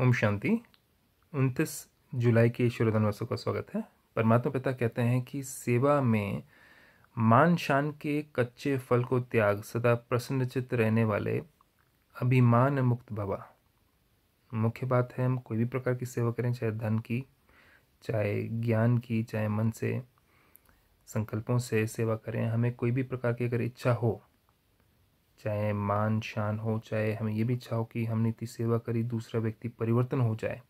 ओम शांति उनतीस जुलाई के ईश्वरदान वर्षों का स्वागत है परमात्मा पिता कहते हैं कि सेवा में मान शान के कच्चे फल को त्याग सदा प्रसन्नचित रहने वाले अभिमान मुक्त भवा मुख्य बात है हम कोई भी प्रकार की सेवा करें चाहे धन की चाहे ज्ञान की चाहे मन से संकल्पों से सेवा करें हमें कोई भी प्रकार की अगर इच्छा हो चाहे मान शान हो चाहे हमें ये भी हो कि हम नीति सेवा करी दूसरा व्यक्ति परिवर्तन हो जाए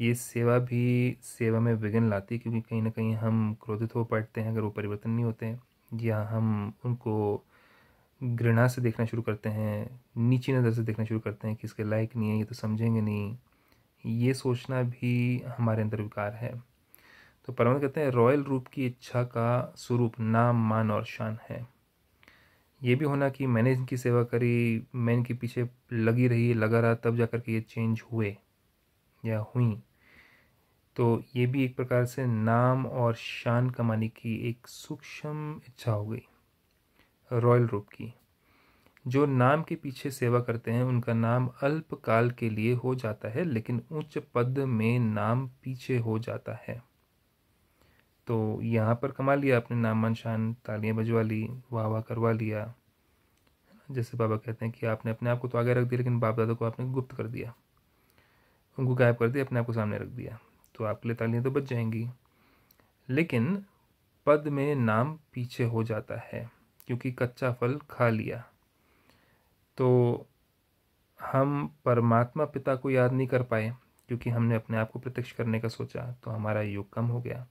ये सेवा भी सेवा में विघ्न लाती है क्योंकि कहीं ना कहीं हम क्रोधित हो पड़ते हैं अगर वो परिवर्तन नहीं होते या हम उनको घृणा से देखना शुरू करते हैं नीची नज़र से देखना शुरू करते हैं कि इसके लायक नहीं है ये तो समझेंगे नहीं ये सोचना भी हमारे अंदर विकार है तो परमानंद कहते हैं रॉयल रूप की इच्छा का स्वरूप नाम मान और शान है ये भी होना कि मैंने इनकी सेवा करी मैं इनके पीछे लगी रही लगा रहा तब जा कर के ये चेंज हुए या हुई तो ये भी एक प्रकार से नाम और शान कमाने की एक सूक्ष्म इच्छा हो गई रॉयल रूप की जो नाम के पीछे सेवा करते हैं उनका नाम अल्पकाल के लिए हो जाता है लेकिन उच्च पद में नाम पीछे हो जाता है तो यहाँ पर कमा लिया आपने नामान शान तालियाँ बजवा ली वाह वाह करवा लिया जैसे बाबा कहते हैं कि आपने अपने आप को तो आगे रख दिया लेकिन बाप दादा को आपने गुप्त कर दिया उनको गायब कर दिया अपने आप को सामने रख दिया तो आपके लिए तालियाँ तो बच जाएंगी लेकिन पद में नाम पीछे हो जाता है क्योंकि कच्चा फल खा लिया तो हम परमात्मा पिता को याद नहीं कर पाए क्योंकि हमने अपने आप को प्रत्यक्ष करने का सोचा तो हमारा योग कम हो गया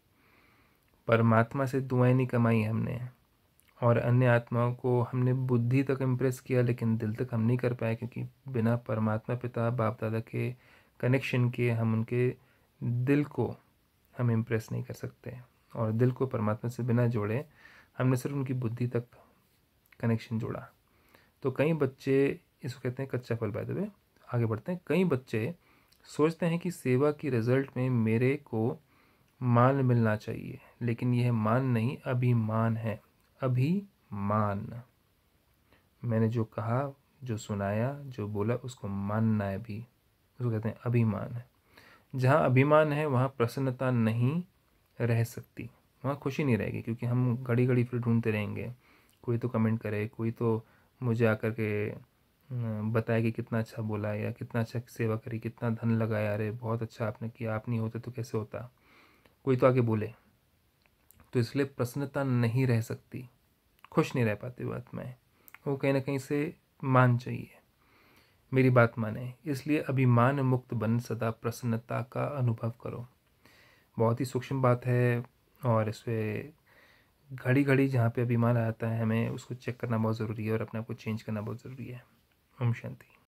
परमात्मा से दुआएं नहीं कमाई हमने और अन्य आत्माओं को हमने बुद्धि तक इम्प्रेस किया लेकिन दिल तक हम नहीं कर पाए क्योंकि बिना परमात्मा पिता बाप दादा के कनेक्शन के हम उनके दिल को हम इम्प्रेस नहीं कर सकते और दिल को परमात्मा से बिना जोड़े हमने सिर्फ उनकी बुद्धि तक कनेक्शन जोड़ा तो कई बच्चे इसको कहते हैं कच्चा फल बाय आगे बढ़ते हैं कई बच्चे सोचते हैं कि सेवा की रिज़ल्ट में मेरे को मान मिलना चाहिए लेकिन यह मान नहीं अभिमान है अभिमान मैंने जो कहा जो सुनाया जो बोला उसको मानना है भी उसको कहते हैं अभिमान है जहाँ अभिमान है वहाँ प्रसन्नता नहीं रह सकती वहाँ खुशी नहीं रहेगी क्योंकि हम घड़ी घड़ी फिर ढूंढते रहेंगे कोई तो कमेंट करे कोई तो मुझे आकर के अं, बताए कि कितना अच्छा बोला या कितना अच्छा सेवा करी कितना धन लगाया अरे बहुत अच्छा आपने किया आप नहीं होते तो कैसे होता कोई तो आके बोले तो इसलिए प्रसन्नता नहीं रह सकती खुश नहीं रह पाती वो आत्माएँ वो कहीं ना कहीं से मान चाहिए मेरी बात माने इसलिए अभिमान मुक्त बन सदा प्रसन्नता का अनुभव करो बहुत ही सूक्ष्म बात है और इसमें घड़ी घड़ी जहाँ पे अभिमान आता है हमें उसको चेक करना बहुत ज़रूरी है और अपने आप को चेंज करना बहुत ज़रूरी है ओम शांति